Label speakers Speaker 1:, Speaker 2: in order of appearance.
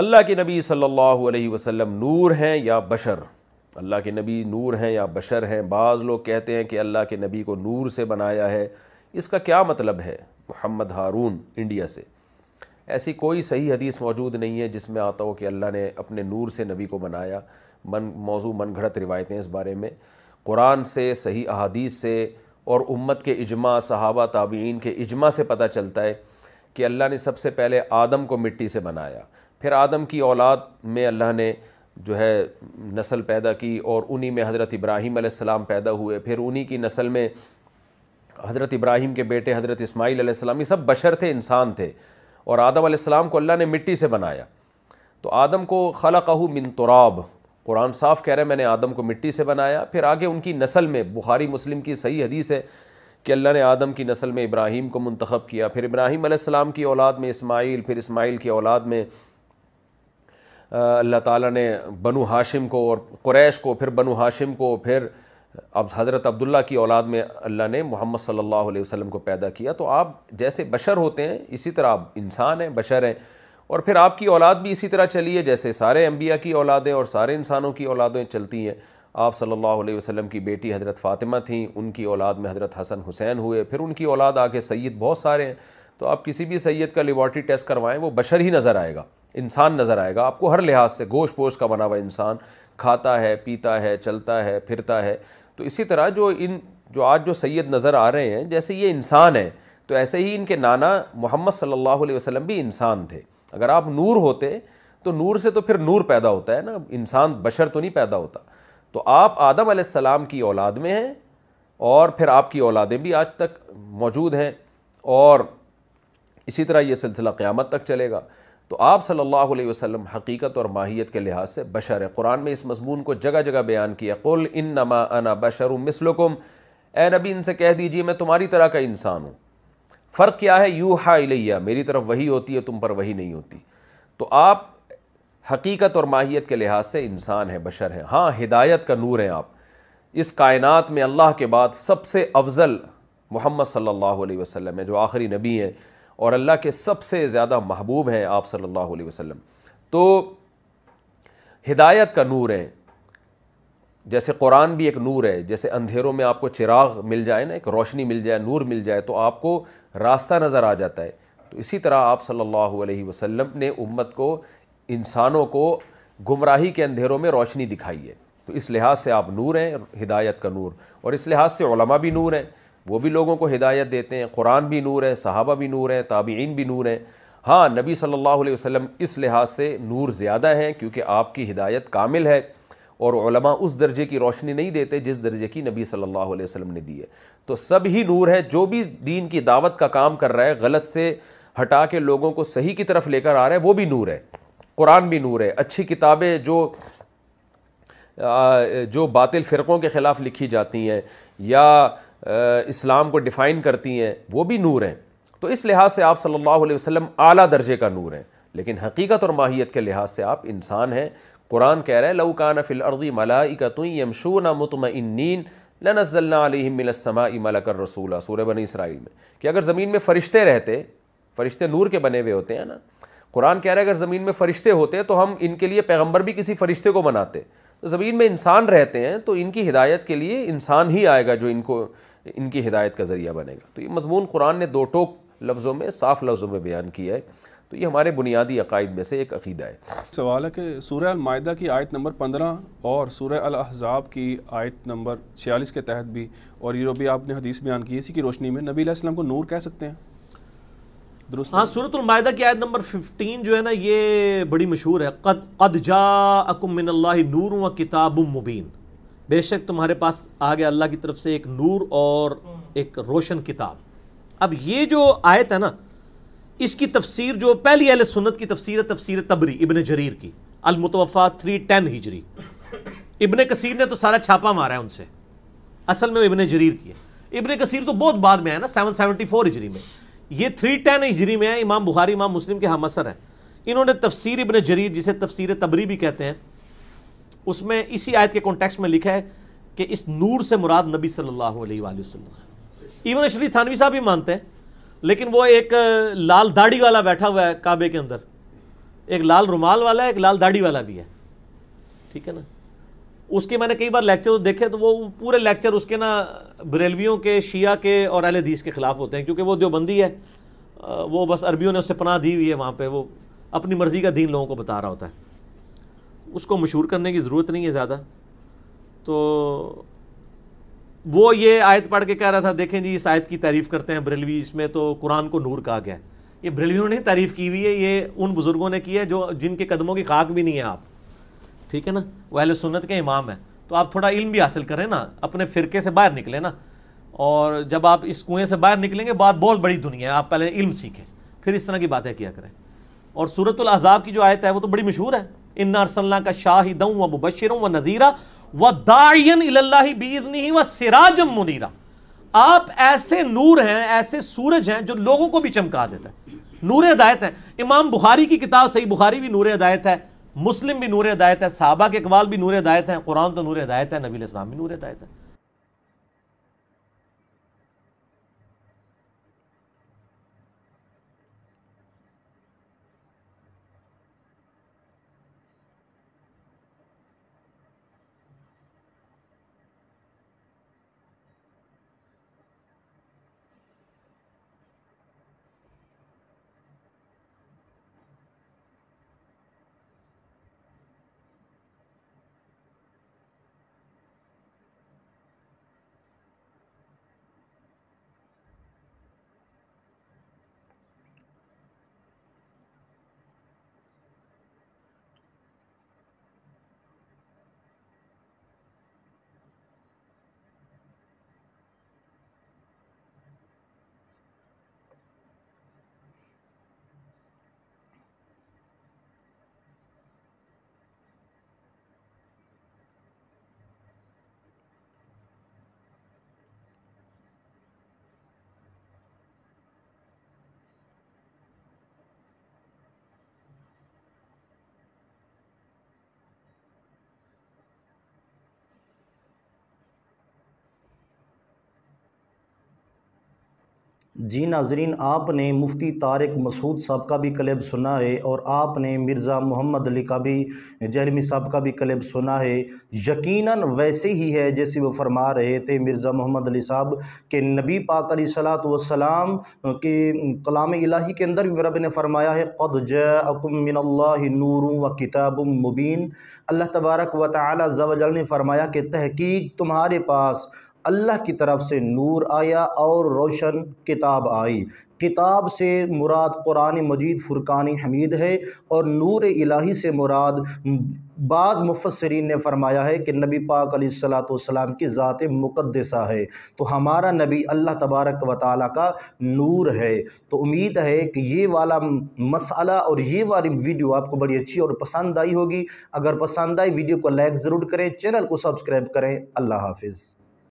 Speaker 1: अल्लाह के नबी सल्लल्लाहु अलैहि वसल्लम नूर हैं या बशर अल्लाह के नबी नूर हैं या बशर हैं बाज़ लोग कहते हैं कि अल्लाह के नबी को नूर से बनाया है इसका क्या मतलब है मोहम्मद हारून इंडिया से ऐसी कोई सही हदीस मौजूद नहीं है जिसमें आता हो कि अल्लाह ने अपने नूर से नबी को बनाया मन मौजू मन घड़त रिवायतें इस बारे में कुरान से सही अहादीस से और उम्मत के इजमा सहाबा ताबीन के इजमा से पता चलता है कि अल्लाह ने सबसे पहले आदम को मिट्टी से बनाया फिर आदम की औलाद में अल्लाह ने जो है नस्ल पैदा की और उन्हीं में हज़रत इब्राहीम आसमाम पैदा हुए फिर उन्हीं की नस्ल में हज़रत इब्राहीम के बेटे हज़रत इस्माईल आसमाम ये सब बशर थे इंसान थे और आदम आसमाम को अल्लाह ने मिट्टी से बनाया तो आदम को खलकहू मिन तुराब कुरान साफ कह रहे हैं मैंने आदम को मिट्टी से बनाया फिर आगे उनकी नस्ल में बुखारी मुस्लिम की सही हदीस है कि अल्लाह ने आदम की नस्ल में इब्राहीम को मंतखब किया फिर इब्राहीम आसमाम की औलाद में इस्माईल फिर इस्माइल की औलाद में अल्लाह ताला ने बनु हाशिम को और क्रैश को फिर बनु हाशिम को फिर अब हज़रत अब्दुल्ला की औलाद में अल्लाह ने मोहम्मद सल्लल्लाहु अलैहि वसल्लम को पैदा किया तो आप जैसे बशर होते हैं इसी तरह आप इंसान हैं बशर हैं और फिर आपकी औलाद भी इसी तरह चली है जैसे सारे अम्बिया की औलादें और सारे इंसानों की औलादें चलती हैं आप सल्लल्लाहु अलैहि वसल्लम की बेटी हज़रत फ़ातिमा थी उनकी औलाद में हज़रत हसन हुसैन हुए फिर उनकी औलाद आके सैद बहुत सारे हैं तो आप किसी भी सैद का लेबॉर्ट्री टेस्ट करवाएँ वो बशर ही नज़र आएगा इंसान नज़र आएगा आपको हर लिहाज से गोश पोश का बना हुआ इंसान खाता है पीता है चलता है फिरता है तो इसी तरह जो इन जो आज जो सैयद नज़र आ रहे हैं जैसे ये इंसान हैं तो ऐसे ही इनके नाना मोहम्मद सल्लल्लाहु अलैहि वसल्लम भी इंसान थे अगर आप नूर होते तो नूर से तो फिर नूर पैदा होता है ना इंसान बशर तो नहीं पैदा होता तो आप आदम आसमाम की औलाद में हैं और फिर आपकी औलादें भी आज तक मौजूद हैं और इसी तरह ये सिलसिला क़्यामत तक चलेगा तो आप सल्लल्लाहु अलैहि वसल्लम हकीकत और माहियत के लिहाज से बशर है कुरान में इस मजमून को जगह जगह बयान किया कुल इन नमा अना बशर मिसलकुम ए नबी इनसे कह दीजिए मैं तुम्हारी तरह का इंसान हूँ फ़र्क क्या है यू हा इलैया मेरी तरफ वही होती है तुम पर वही नहीं होती तो आप हकीकत और माहियत के लिहाज से इंसान हैं बशर हैं हाँ हिदायत का नूर हैं आप इस कायनात में अल्लाह के बाद सबसे अफजल मोहम्मद सल्लल्लाहु अलैहि वसल्लम है जो आखिरी नबी हैं और अल्लाह के सबसे ज़्यादा महबूब हैं आप सल्लल्लाहु अलैहि वसल्लम तो हिदायत का नूर है जैसे कुरान भी एक नूर है जैसे अंधेरों में आपको चिराग मिल जाए ना एक रोशनी मिल जाए नूर मिल जाए तो आपको रास्ता नज़र आ जाता है तो इसी तरह आप सल्लल्लाहु अलैहि वसल्लम ने उम्मत को इंसानों को गुमराही के अंधेरों में रोशनी दिखाई है तो इस लिहाज से आप नूर हैं हिदायत का नूर और इस लिहाज से भी नूर हैं वो भी लोगों को हिदायत देते हैं कुरान भी नूर है सहाबा भी नूर हैं ताबीन भी नूर हैं हाँ नबी सल्लल्लाहु अलैहि वसल्लम इस लिहाज से नूर ज़्यादा हैं क्योंकि आपकी हिदायत कामिल है और उस दर्जे की रोशनी नहीं देते जिस दर्जे की नबी सल्लल्लाहु अलैहि वसल्लम ने दी है तो सब ही नूर है जो भी दीन की दावत का काम कर रहा है गलत से हटा के लोगों को सही की तरफ लेकर आ रहा है वो भी नूर है कुरान भी नूर है अच्छी किताबें जो जो बातिल फ़िरक़ों के ख़िलाफ़ लिखी जाती हैं या इस्लाम को डिफ़ाइन करती हैं वो भी नूर हैं तो इस लिहाज से आप सल्लल्लाहु अलैहि वसल्लम आला दर्जे का नूर हैं लेकिन हकीकत और माहियत के लिहाज से आप इंसान हैं कुरान कह रहे लऊ रहा है लऊकान फ़िलर्दी मलाइकतुमशून मतमिन लनज़ल्लासमा मलकर रसूला सूर बनी इसराइल में कि अगर ज़मीन में फ़रिश्ते रहते फ़रिश्ते नूर के बने हुए होते हैं ना कुरान कह रहे है अगर ज़मीन में फ़रिश्ते होते तो हम इनके लिए पैगम्बर भी किसी फ़रिश्ते को बनाते तो ज़मीन में इंसान रहते हैं तो इनकी हिदायत के लिए इंसान ही आएगा जो इनको इनकी हिदायत का ज़रिया बनेगा तो ये मजमून कुरान ने दो टोक लफ्ज़ों में साफ लफ्ज़ों में बयान किया है तो ये हमारे बुनियादी अकायद में से एक अकीदा है सवाल है कि सूर्य अलमायदा की आयत नंबर पंद्रह और सूर्य अलहजाब की आयत नंबर छियालीस के तहत भी और ये जो भी आपने हदीस बयान की इसी की रोशनी में नबी को नूर कह सकते हैं दुरुस्त हाँ सूरतमायदा की आयत नंबर 15 जो है ना ये बड़ी
Speaker 2: मशहूर है कद कद जा नूर व किताब मुबीन बेशक तुम्हारे पास आ गया अल्लाह की तरफ से एक नूर और एक रोशन किताब अब ये जो आयत है ना इसकी तफसीर जो पहली अहल सुन्नत की तफसीर है तफसीर तबरी इबन जरीर की अलमुतवफ़ा थ्री टेन हिजरी इबन कसीर ने तो सारा छापा मारा है उनसे असल में इबन जरीर की है इबन कसीर तो बहुत बाद में है ना सेवन सेवनटी फोर हिजरी में ये थ्री टेन हिजरी में है इमाम बुहारी इमाम मुस्लिम के असर हैं इन्होंने तफसीर इबन जरीर जिसे तफसीर तबरी भी कहते हैं उसमें इसी आयत के कॉन्टेक्स्ट में लिखा है कि इस नूर से मुराद नबी सल्लल्लाहु अलैहि वसल्लम इवन श्री थानवी साहब भी मानते हैं लेकिन वो एक लाल दाढ़ी वाला बैठा हुआ है काबे के अंदर एक लाल रुमाल वाला है एक लाल दाढ़ी वाला भी है ठीक है ना उसके मैंने कई बार लेक्चर तो देखे तो वो पूरे लेक्चर उसके ना बरेलवियों के शिया के और अहल हदीस के ख़िलाफ़ होते हैं क्योंकि वो बंदी है वो बस अरबियों ने उससे पनाह दी हुई है वहाँ पर वो अपनी मर्ज़ी का दीन लोगों को बता रहा होता है उसको मशहूर करने की ज़रूरत नहीं है ज़्यादा तो वो ये आयत पढ़ के कह रहा था देखें जी इस आयत की तारीफ़ करते हैं बरेलवी इसमें तो कुरान को नूर कहा गया ये बरेलवियों ने तारीफ़ की हुई है ये उन बुज़ुर्गों ने की है जो जिनके कदमों की खाक भी नहीं है आप ठीक है ना वह सुन्नत के इमाम हैं तो आप थोड़ा इल्म भी हासिल करें ना अपने फ़िरके से बाहर निकलें ना और जब आप इस कुएँ से बाहर निकलेंगे बात बहुत बड़ी दुनिया है आप पहले इल्म सीखें फिर इस तरह की बातें किया करें और सूरत अहजाब की जो आयत है वो तो बड़ी मशहूर है इन्नारसल्ला का व व नज़ीरा व दायन बीजनी व सिराजम मुनीरा आप ऐसे नूर हैं ऐसे सूरज हैं जो लोगों को भी चमका देता है नूर हदायत है इमाम बुखारी की किताब सही बुखारी भी नूर हदायत है मुस्लिम भी नूर हदायत है साहबा के इकबाल भी नूर हदायत है कुरान तो नूर हदायत है नबी इस्लाम भी नूर हदायत है
Speaker 3: जी नाजरीन आपने मुफ्ती तारक मसूद साहब का भी कलेब सुना है और आपने मिर्ज़ा मोहम्मद अली का भी जहरमी साहब का भी कलेब सुना है यकीनन वैसे ही है जैसे वो फरमा रहे थे मिर्ज़ा मोहम्मद अली साहब के नबी पाक सलात वसलाम के कलाम इलाही के अंदर भी रब ने फरमाया है कद जकुमिन नूर व किताब मुबीन अल्लाह तबारक व तवजल ने फरमाया कि तहकीक तुम्हारे पास अल्लाह की तरफ से नूर आया और रोशन किताब आई किताब से मुराद कुरान मजीद फ़ुरकान हमीद है और नूर इलाही से मुराद बाज़ मुफसरीन ने फरमाया है कि नबी पाक सलाम की ज़ात मुक़दसा है तो हमारा नबी अल्लाह तबारक व ताली का नूर है तो उम्मीद है कि ये वाला मसला और ये वाली वीडियो आपको बड़ी अच्छी और पसंद आई होगी अगर पसंद आई वीडियो को लाइक ज़रूर करें चैनल को सब्सक्राइब करें अल्लाह हाफिज़